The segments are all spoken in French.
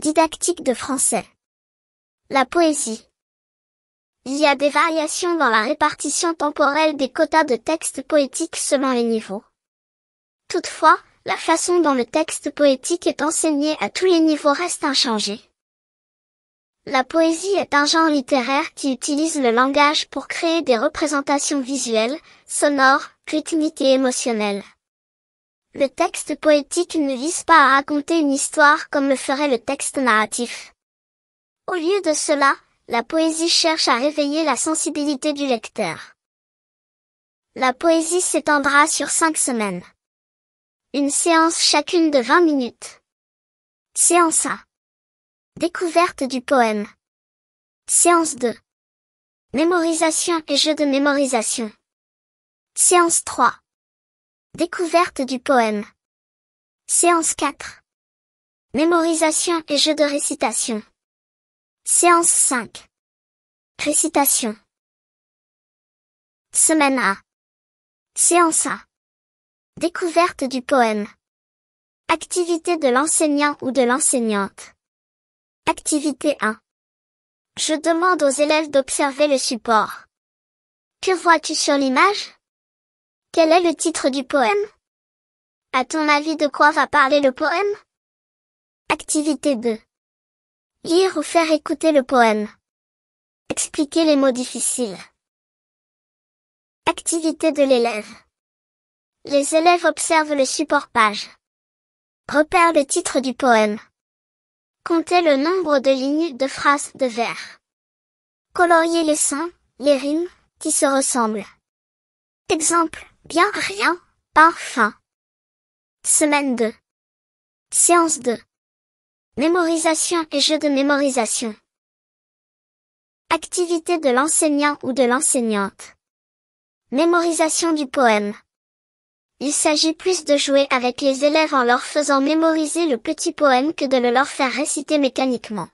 Didactique de français. La poésie. Il y a des variations dans la répartition temporelle des quotas de textes poétiques selon les niveaux. Toutefois, la façon dont le texte poétique est enseigné à tous les niveaux reste inchangée. La poésie est un genre littéraire qui utilise le langage pour créer des représentations visuelles, sonores, rythmiques et émotionnelles. Le texte poétique ne vise pas à raconter une histoire comme le ferait le texte narratif. Au lieu de cela, la poésie cherche à réveiller la sensibilité du lecteur. La poésie s'étendra sur cinq semaines. Une séance chacune de 20 minutes. Séance 1. Découverte du poème. Séance 2. Mémorisation et jeu de mémorisation. Séance 3. Découverte du poème. Séance 4. Mémorisation et jeu de récitation. Séance 5. Récitation. Semaine 1 Séance 1 Découverte du poème. Activité de l'enseignant ou de l'enseignante. Activité 1. Je demande aux élèves d'observer le support. Que vois-tu sur l'image quel est le titre du poème À ton avis, de quoi va parler le poème Activité 2. Lire ou faire écouter le poème. Expliquer les mots difficiles. Activité de l'élève. Les élèves observent le support page. Repère le titre du poème. Comptez le nombre de lignes de phrases de vers. Coloriez les sons, les rimes, qui se ressemblent. Exemple. Bien rien, fin. Semaine 2. Séance 2. Mémorisation et jeu de mémorisation. Activité de l'enseignant ou de l'enseignante. Mémorisation du poème. Il s'agit plus de jouer avec les élèves en leur faisant mémoriser le petit poème que de le leur faire réciter mécaniquement.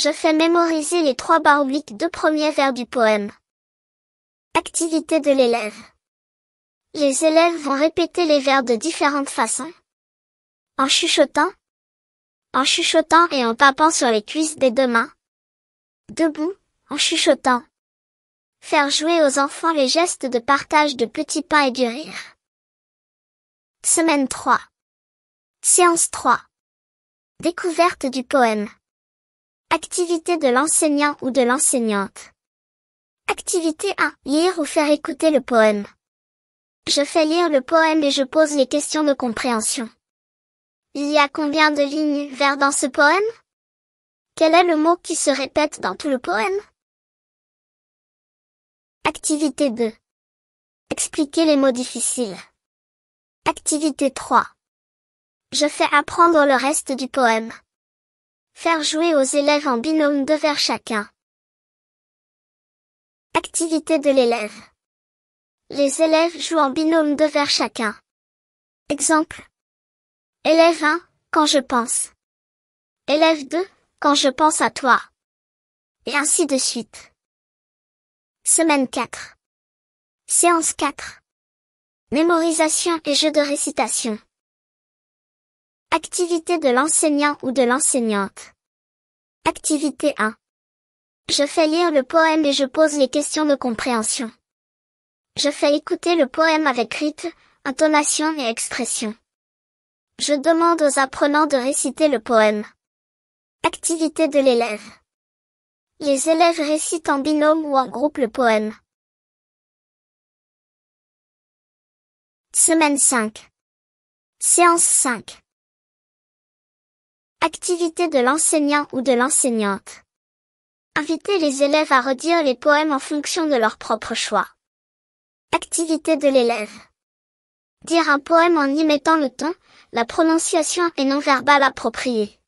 Je fais mémoriser les trois barres obliques deux premiers vers du poème. Activité de l'élève. Les élèves vont répéter les vers de différentes façons. En chuchotant, en chuchotant et en papant sur les cuisses des deux mains. Debout, en chuchotant. Faire jouer aux enfants les gestes de partage de petits pas et du rire. Semaine 3. Séance 3. Découverte du poème. Activité de l'enseignant ou de l'enseignante. Activité 1. Lire ou faire écouter le poème. Je fais lire le poème et je pose les questions de compréhension. Il y a combien de lignes vers dans ce poème Quel est le mot qui se répète dans tout le poème Activité 2. Expliquer les mots difficiles. Activité 3. Je fais apprendre le reste du poème. Faire jouer aux élèves en binôme deux vers chacun. Activité de l'élève. Les élèves jouent en binôme de vers chacun. Exemple. Élève 1, quand je pense. Élève 2, quand je pense à toi. Et ainsi de suite. Semaine 4. Séance 4. Mémorisation et jeu de récitation. Activité de l'enseignant ou de l'enseignante. Activité 1. Je fais lire le poème et je pose les questions de compréhension. Je fais écouter le poème avec rythme, intonation et expression. Je demande aux apprenants de réciter le poème. Activité de l'élève. Les élèves récitent en binôme ou en groupe le poème. Semaine 5. Séance 5. Activité de l'enseignant ou de l'enseignante. Invitez les élèves à redire les poèmes en fonction de leur propre choix. Activité de l'élève. Dire un poème en y mettant le ton, la prononciation et non verbale appropriée.